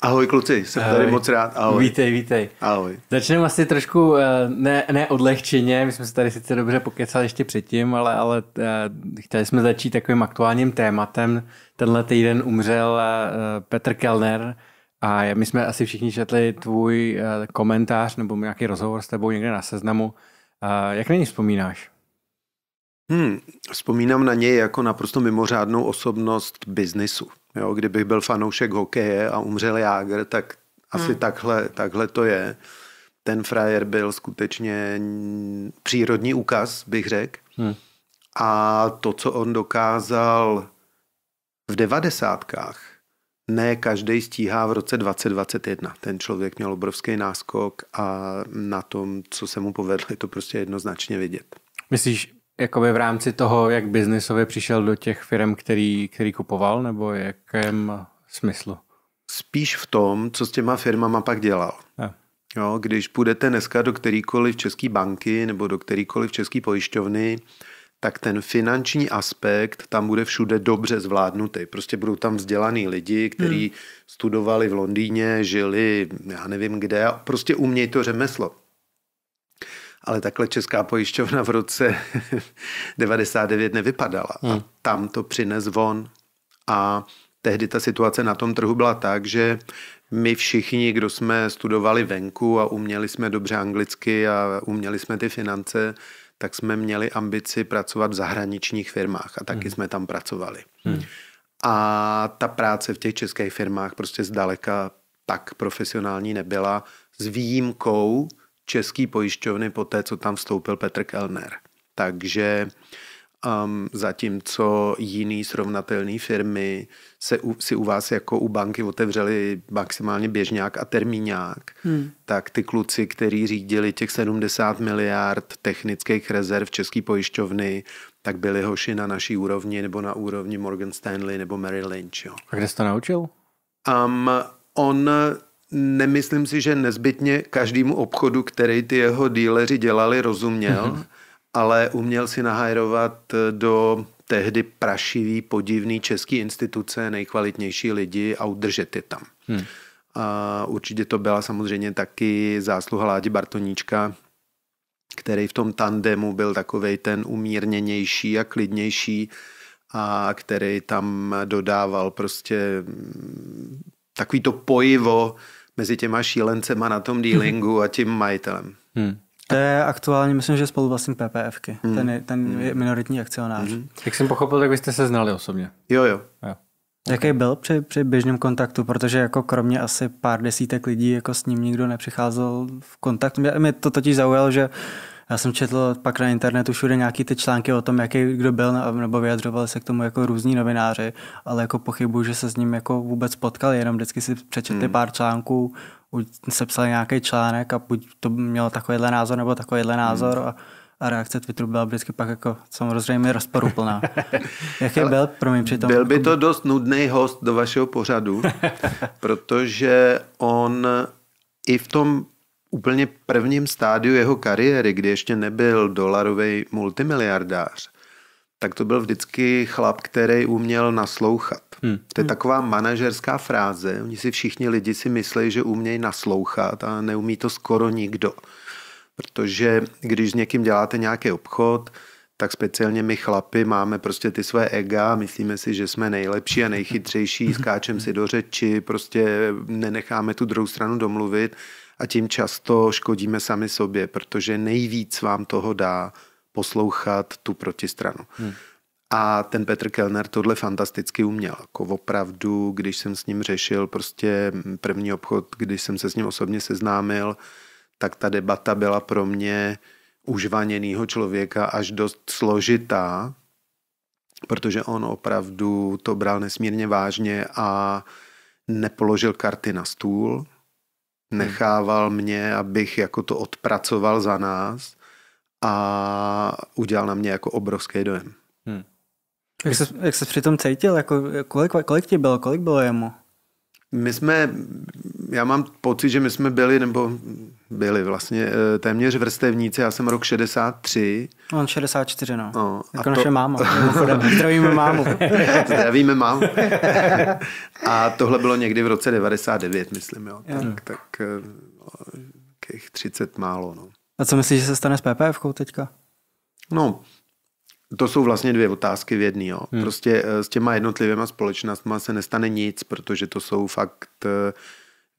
Ahoj kluci, jsem Ahoj. tady moc rád. Ahoj. Vítej, vítej. Ahoj. Začneme asi trošku eh, ne, ne odlehčeně, my jsme se tady sice dobře pokecali ještě předtím, ale, ale eh, chtěli jsme začít takovým aktuálním tématem. Tenhle týden umřel eh, Petr Kellner a my jsme asi všichni četli tvůj komentář nebo nějaký rozhovor s tebou někde na seznamu. Jak na něj vzpomínáš? Hmm, vzpomínám na něj jako naprosto mimořádnou osobnost biznisu. Jo, kdybych byl fanoušek hokeje a umřel Jágr, tak asi hmm. takhle, takhle to je. Ten frajer byl skutečně přírodní úkaz, bych řekl. Hmm. A to, co on dokázal v devadesátkách, ne každý stíhá v roce 2021. Ten člověk měl obrovský náskok a na tom, co se mu povedlo, je to prostě jednoznačně vidět. Myslíš, jakoby v rámci toho, jak biznisově přišel do těch firm, který, který kupoval, nebo jakém smyslu? Spíš v tom, co s těma firmama pak dělal. Jo, když půjdete dneska do kterýkoliv české banky nebo do kterýkoliv české pojišťovny, tak ten finanční aspekt tam bude všude dobře zvládnutý. Prostě budou tam vzdělaný lidi, kteří hmm. studovali v Londýně, žili, já nevím kde, a prostě umějí to řemeslo ale takhle Česká pojišťovna v roce 99 nevypadala. Hmm. A tam to přines von. A tehdy ta situace na tom trhu byla tak, že my všichni, kdo jsme studovali venku a uměli jsme dobře anglicky a uměli jsme ty finance, tak jsme měli ambici pracovat v zahraničních firmách a taky hmm. jsme tam pracovali. Hmm. A ta práce v těch českých firmách prostě zdaleka tak profesionální nebyla, s výjimkou český pojišťovny po té, co tam vstoupil Petr Kellner. Takže um, zatímco jiný srovnatelné firmy se u, si u vás jako u banky otevřeli maximálně běžňák a termíňák, hmm. tak ty kluci, kteří řídili těch 70 miliard technických rezerv České pojišťovny, tak byli hoši na naší úrovni nebo na úrovni Morgan Stanley nebo Merrill Lynch. Jo. A kde jste to naučil? Um, on nemyslím si, že nezbytně každému obchodu, který ty jeho díleři dělali, rozuměl, mm-hmm. ale uměl si nahajrovat eh, do tehdy prašivý, podivný český instituce, nejkvalitnější lidi a udržet je tam. Mm. A určitě to byla samozřejmě taky zásluha Ládi Bartoníčka, který v tom tandemu byl takový ten umírněnější a klidnější a který tam dodával prostě mm, takový to pojivo mezi těma šílencema na tom dealingu a tím majitelem. Hmm. To je aktuálně, myslím, že spoluvlastník PPFky. Hmm. Ten, je, ten je hmm. minoritní akcionář. Hmm. Jak jsem pochopil, tak byste se znali osobně. Jo, jo. jo. Jaký byl při, při běžném kontaktu, protože jako kromě asi pár desítek lidí jako s ním nikdo nepřicházel v kontakt. Mě, mě to totiž zaujalo, že já jsem četl pak na internetu všude nějaký ty články o tom, jaký kdo byl, no, nebo vyjadřovali se k tomu jako různí novináři, ale jako pochybuji, že se s ním jako vůbec potkal, jenom vždycky si přečetli hmm. pár článků, psal nějaký článek a buď to mělo takovýhle názor nebo takovýhle hmm. názor hmm. a, a reakce Twitteru byla vždycky pak jako samozřejmě rozporuplná. Jaký byl, promiň, přitom? Byl by to dost nudný host do vašeho pořadu, protože on i v tom úplně prvním stádiu jeho kariéry, kdy ještě nebyl dolarový multimiliardář, tak to byl vždycky chlap, který uměl naslouchat. Hmm. To je taková manažerská fráze. Oni si všichni lidi si myslí, že umějí naslouchat a neumí to skoro nikdo. Protože když s někým děláte nějaký obchod, tak speciálně my chlapi máme prostě ty své ega, myslíme si, že jsme nejlepší a nejchytřejší, skáčem si do řeči, prostě nenecháme tu druhou stranu domluvit a tím často škodíme sami sobě, protože nejvíc vám toho dá poslouchat tu protistranu. Hmm. A ten Petr Kellner tohle fantasticky uměl. Jako opravdu, když jsem s ním řešil prostě první obchod, když jsem se s ním osobně seznámil, tak ta debata byla pro mě užvaněnýho člověka až dost složitá, protože on opravdu to bral nesmírně vážně a nepoložil karty na stůl, Hmm. nechával mě, abych jako to odpracoval za nás a udělal na mě jako obrovský dojem. Hmm. Jak se, jak se přitom cítil? Jako, kolik, kolik ti bylo? Kolik bylo jemu? My jsme, já mám pocit, že my jsme byli, nebo byli vlastně eh, téměř vrstevníci, já jsem rok 63. On 64, no. no jako a naše to... máma, zdravíme mámu. zdravíme mámu. a tohle bylo někdy v roce 99, myslím, jo. jo. Tak, tak eh, těch 30 málo, no. A co myslíš, že se stane s PPF teďka? No, to jsou vlastně dvě otázky v Jo. Hmm. Prostě eh, s těma jednotlivýma společnostma se nestane nic, protože to jsou fakt eh,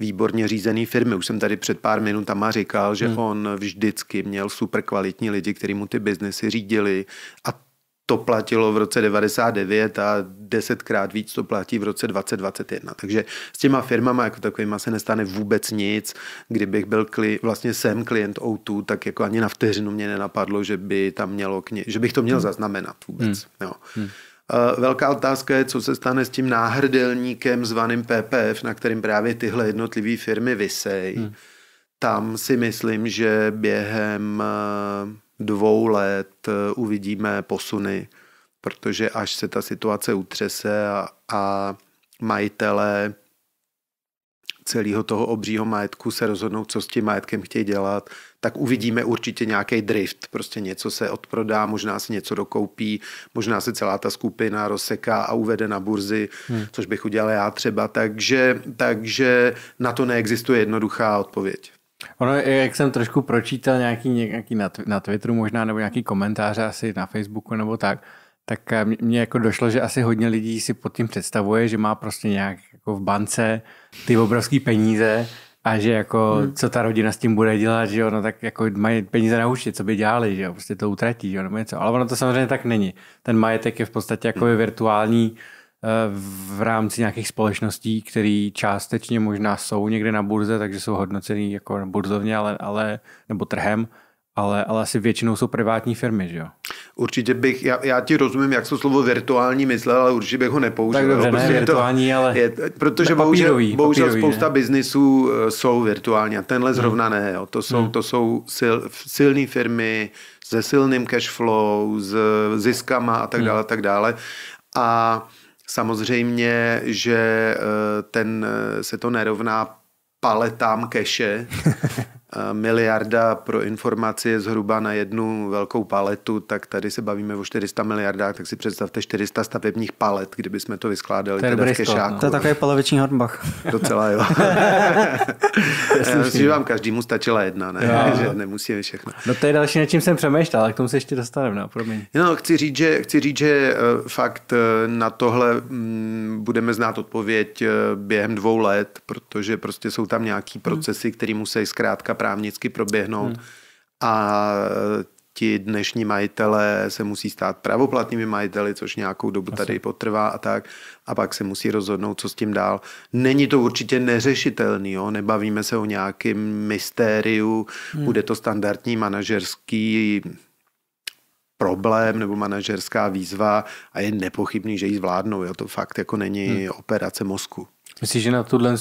výborně řízené firmy. Už jsem tady před pár minutama říkal, že hmm. on vždycky měl super kvalitní lidi, který mu ty biznesy řídili a to platilo v roce 99 a desetkrát víc to platí v roce 2021. Takže s těma firmama jako takovýma se nestane vůbec nic. Kdybych byl kli, vlastně jsem klient O2, tak jako ani na vteřinu mě nenapadlo, že by tam mělo, kni- že bych to měl hmm. zaznamenat vůbec. Hmm. Jo. Hmm. Eh, velká otázka je, co se stane s tím náhrdelníkem zvaným PPF, na kterým právě tyhle jednotlivé firmy visejí. Hmm tam si myslím, že během eh, dvou let eh, uvidíme posuny, protože až se ta situace utřese a, a majitele celého toho obřího majetku se rozhodnou, co s tím majetkem chtějí dělat, tak uvidíme určitě nějaký drift. Prostě něco se odprodá, možná se něco dokoupí, možná se celá ta skupina rozseká a uvede na burzy, hmm. což bych udělal já třeba. Takže, takže na to neexistuje jednoduchá odpověď. Ono, jak jsem trošku pročítal nějaký, nějaký na, na Twitteru možná, nebo nějaký komentáře asi na Facebooku nebo tak, tak eh, mně jako došlo, že asi hodně lidí si pod tím představuje, že má prostě nějak jako v bance ty obrovské peníze a že jako hmm. co ta rodina s tím bude dělat, že ono tak jako mají peníze na účtě, co by dělali, že jo, prostě to utratí, že jo, nebo něco. Ale ono to samozřejmě tak není. Ten majetek je v podstatě jako virtuální v rámci nějakých společností, které částečně možná jsou někde na burze, takže jsou hodnocený jako burzovně, ale, ale nebo trhem, ale, ale asi většinou jsou privátní firmy, že jo? Určitě bych, já, já ti rozumím, jak to slovo virtuální myslel, ale určitě bych ho nepoužil. Tak dobře, ne, prostě virtuální, to, ale je, protože bohužel, bohužel spousta ne? biznisů eh, jsou virtuální a tenhle hmm. zrovna hmm. ne. Jo. To jsou, hmm. to jsou sil, silné firmy se silným cash flow, s ziskama a tak hmm. dále, hmm. a tak dále. A Samozřejmě, že eh, ten, eh, se to nerovná paletám keše, miliarda pro informaci je zhruba na jednu velkou paletu, tak tady se bavíme o 400 miliardách, tak si představte 400 stavebních palet, kdyby jsme to vyskládali to je dobrý to, No. To je takový poloviční hornbach. Docela jo. Myslím, že vám každému stačila jedna, ne? Jo. že nemusí všechno. No to je další, na čím jsem přemýšlel, ale k tomu se ještě dostaneme, no, No, chci říct, že, chci říct, že eh, fakt eh, na tohle mm, budeme znát odpověď eh, během dvou let, protože prostě jsou tam nějaký hmm. procesy, které musí zkrátka právnicky proběhnout hmm. a ti dnešní majitele se musí stát pravoplatnými majiteli, což nějakou dobu Asi. tady potrvá a tak. A pak se musí rozhodnout, co s tím dál. Není to určitě neřešitelný, jo? nebavíme se o nějakém mystériu, hmm. bude to standardní manažerský problém nebo manažerská výzva a je nepochybný, že ji zvládnou. Jo? To fakt jako není hmm. operace mozku. Myslíš, že na tuhle,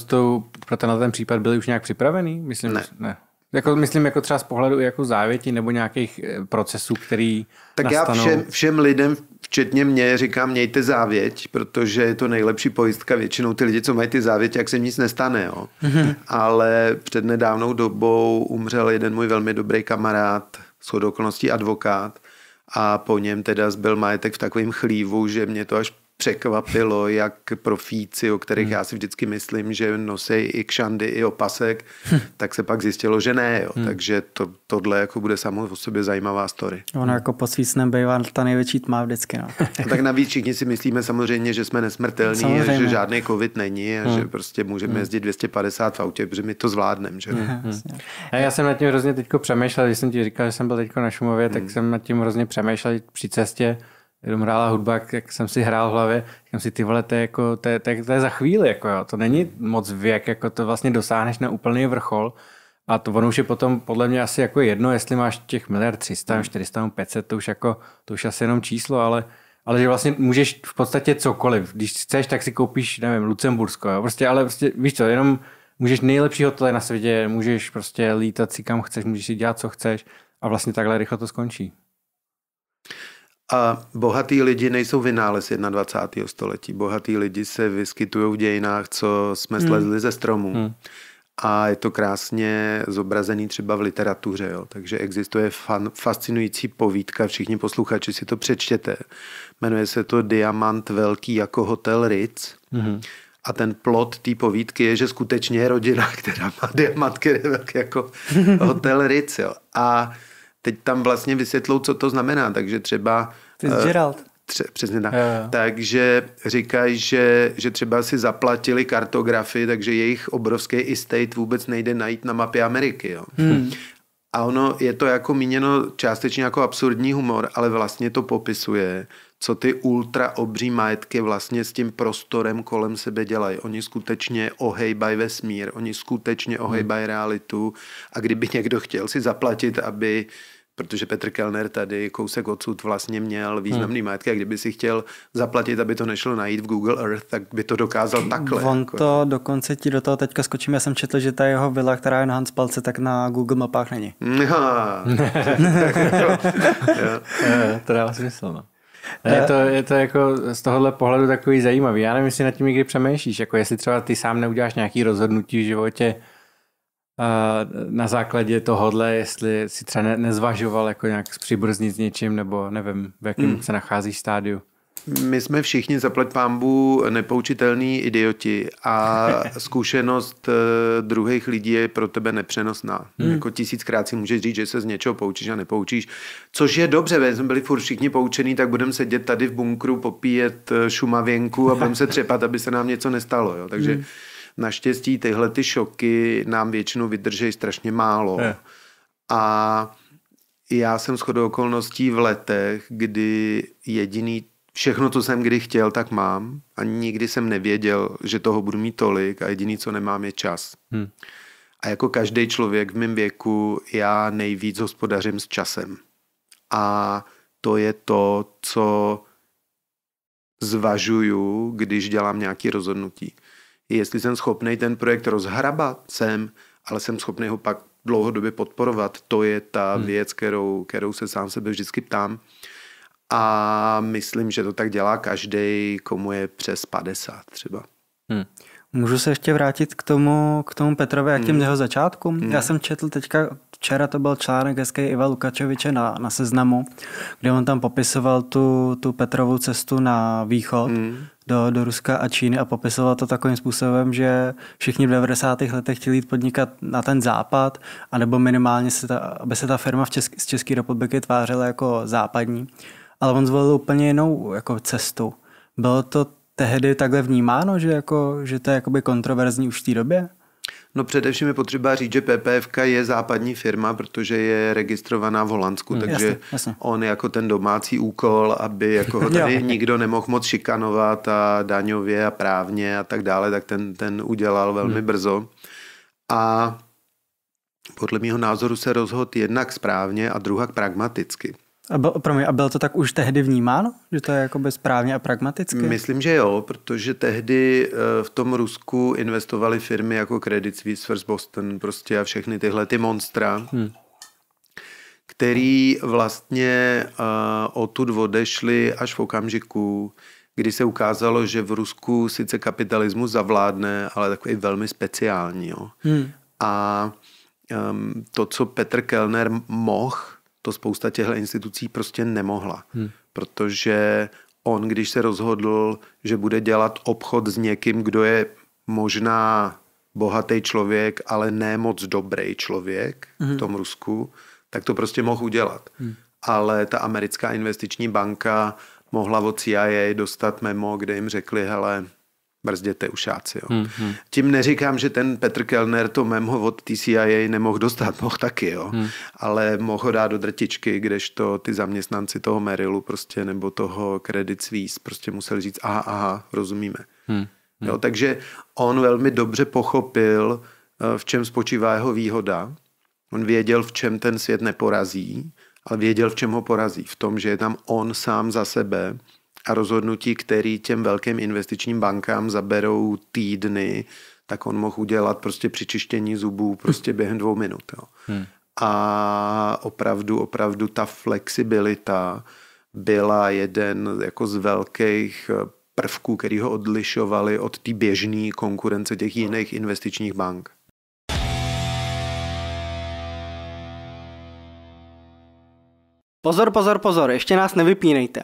na ten případ byli už nějak připravený? Myslím, ne. Že... ne. Jako, myslím jako třeba z pohledu jako závěti nebo nějakých eh, procesů, který Tak nastanou... já všem, všem lidem, včetně mě, říkám mějte závěť, protože je to nejlepší pojistka. Většinou ty lidi, co mají ty závěť, jak se nic nestane. Jo. Mm-hmm. Ale před nedávnou dobou umřel jeden můj velmi dobrý kamarád, shodou okolností advokát, a po něm teda zbyl majetek v takovém chlívu, že mě to až překvapilo, jak profíci, o kterých hmm. já si vždycky myslím, že nosí i kšandy, i opasek, hmm. tak se pak zjistilo, že ne. Jo. Hmm. Takže to, tohle jako bude samo o sobě zajímavá story. Ono hmm. jako po svícnem bývá ta největší tma vždycky. No. A no tak navíc všichni si myslíme samozřejmě, že jsme nesmrtelní, A že žádný covid není a hmm. že prostě můžeme hmm. jezdit 250 v autě, protože my to zvládneme. Hmm. Hmm. já jsem nad tím hrozně teď přemýšlel, když jsem ti říkal, že jsem byl teď na Šumově, hmm. tak jsem nad tím hrozně přemýšlel při cestě, jenom hrála hudba, jak jsem si hrál v hlavě, jsem si ty vole, to je, jako, to je, to je, to je za chvíli, jako jo. to není moc věk, jako to vlastně dosáhneš na úplný vrchol a to ono už je potom podle mě asi jako jedno, jestli máš těch miliard 300, 400, 500, to už jako, to už asi jenom číslo, ale, ale že vlastně můžeš v podstatě cokoliv, když chceš, tak si koupíš, nevím, Lucembursko, jo. prostě, ale prostě, víš co, jenom můžeš nejlepší hotely na světě, můžeš prostě lítat si kam chceš, můžeš si dělat, co chceš a vlastně takhle rychle to skončí. A bohatí lidi nejsou vynález 21. století. Bohatí lidi se vyskytují v dějinách, co jsme hmm. slezli ze stromů. Hmm. A je to krásně zobrazený třeba v literatuře. Jo. Takže existuje fan, fascinující povídka, všichni posluchači si to přečtěte. Jmenuje se to Diamant velký jako hotel Ritz. Hmm. A ten plot té povídky je, že skutečně je rodina, která má diamant, který je velký jako hotel Ritz. Jo. A teď tam vlastně vysvětlou, co to znamená. Takže třeba Fitzgerald. Eh, tře, přesně tak. Yeah. Takže říkají, že, že třeba si zaplatili kartografy, takže jejich obrovský estate vůbec nejde najít na mapě Ameriky. Jo. Hmm. A ono je to jako míněno částečně jako absurdní humor, ale vlastně to popisuje, co ty ultra obří majetky vlastně s tím prostorem kolem sebe dělají. Oni skutečně ohejbají vesmír, oni skutečně ohejbají hmm. realitu a kdyby někdo chtěl si zaplatit, aby protože Petr Kellner tady kousek odsud vlastně měl významný hmm. majetky a kdyby si chtěl zaplatit, aby to nešlo najít v Google Earth, tak by to dokázal takhle. On jako. to dokonce ti do toho teďka skočím, já jsem četl, že ta jeho vila, která je na Palce tak na Google mapách není. Ha. to dává smysl, no. Eh. je, to, je to jako z tohohle pohledu takový zajímavý. Já nevím, jestli nad tím někdy přemýšlíš, jako jestli třeba ty sám neuděláš nějaký rozhodnutí v životě, na základě tohohle, jestli si třeba ne, nezvažoval jako nějak přibrznit s něčím, nebo nevím, v jakém hmm. se nachází stádiu. My jsme všichni zaplať pámbu nepoučitelní idioti a zkušenost eh, druhých lidí je pro tebe nepřenosná. Hmm. Jako tisíckrát si můžeš říct, že se z něčeho poučíš a nepoučíš, což je dobře, my jsme byli furt všichni poučený, tak budeme sedět tady v bunkru, popíjet eh, šumavěnku a budeme se třepat, aby se nám něco nestalo. Jo. Takže hmm Naštěstí tyhle ty šoky nám většinou vydrží strašně málo. Je. A já jsem shodou okolností v letech, kdy jediný všechno, co jsem kdy chtěl, tak mám a nikdy jsem nevěděl, že toho budu mít tolik a jediný, co nemám, je čas. Hmm. A jako každý člověk v mém věku, já nejvíc hospodařím s časem. A to je to, co zvažuju, když dělám nějaké rozhodnutí jestli jsem schopný ten projekt rozhrabat, jsem, ale jsem schopný ho pak dlouhodobě podporovat. To je ta hmm. věc, kterou, kterou se sám sebe vždycky ptám. A myslím, že to tak dělá každý, komu je přes 50 třeba. Hmm. Můžu se ještě vrátit k tomu, k tomu Petrovi a k těm hmm. jeho začátkům? Hmm. Já jsem četl teďka, včera to byl článek hezký Iva Lukačoviče na, na seznamu, kde on tam popisoval tu, tu Petrovou cestu na východ. Hmm do, do Ruska a Číny a popisoval to takovým způsobem, že všichni v 90. letech chtěli jít podnikat na ten západ, anebo minimálně, se ta, aby se ta firma v Česk- z České republiky tvářila jako západní. Ale on zvolil úplně jinou jako cestu. Bylo to tehdy takhle vnímáno, že, jako, že to je jakoby kontroverzní už v té době? No především je potřeba říct, že PPF je západní firma, protože je registrovaná v Holandsku, hmm, takže jasně, jasně. on jako ten domácí úkol, aby jako ho tady nikdo nemohl moc šikanovat a daňově a právně a tak dále, tak ten, ten udělal velmi hmm. brzo. A podle mého názoru se rozhodl jednak správně a druhak pragmaticky. A byl, promiň, a byl to tak už tehdy vnímáno, že to je jakoby správně a pragmaticky? Myslím, že jo, protože tehdy eh, v tom Rusku investovaly firmy jako Credit Suisse, First Boston prostě a všechny tyhle ty monstra, hmm. který vlastně uh, odtud odešli až v okamžiku, kdy se ukázalo, že v Rusku sice kapitalismus zavládne, ale takový velmi speciální. Jo. Hmm. A um, to, co Petr Kellner mohl, to spousta těchto institucí prostě nemohla. Hmm. Protože on, když se rozhodl, že bude dělat obchod s někým, kdo je možná bohatý člověk, ale ne moc dobrý člověk hmm. v tom Rusku, tak to prostě mohl udělat. Hmm. Ale ta americká investiční banka mohla od CIA dostat memo, kde jim řekli, hele, brzděte ušáci. Jo. Mm-hmm. Tím neříkám, že ten Petr Kellner to memo od TCIA nemohl dostat, mohl taky, jo. Mm. ale mohl ho dát do drtičky, kdežto ty zaměstnanci toho Merilu prostě nebo toho Credit Suisse prostě museli říct, aha, aha, rozumíme. Mm. Jo, takže on velmi dobře pochopil, eh, v čem spočívá jeho výhoda. On věděl, v čem ten svět neporazí, ale věděl, v čem ho porazí. V tom, že je tam on sám za sebe a rozhodnutí, který těm velkým investičním bankám zaberou týdny, tak on mohl udělat prostě přičištění zubů prostě hm. během dvou minut. Jo. Hm. A opravdu, opravdu ta flexibilita byla jeden jako z velkých prvků, který ho odlišovali od té běžné konkurence těch jiných investičních bank. Pozor, pozor, pozor, ještě nás nevypínejte.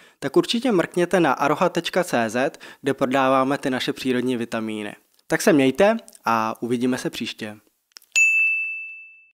tak určitě mrkněte na aroha.cz, kde prodáváme ty naše přírodní vitamíny. Tak se mějte a uvidíme se příště.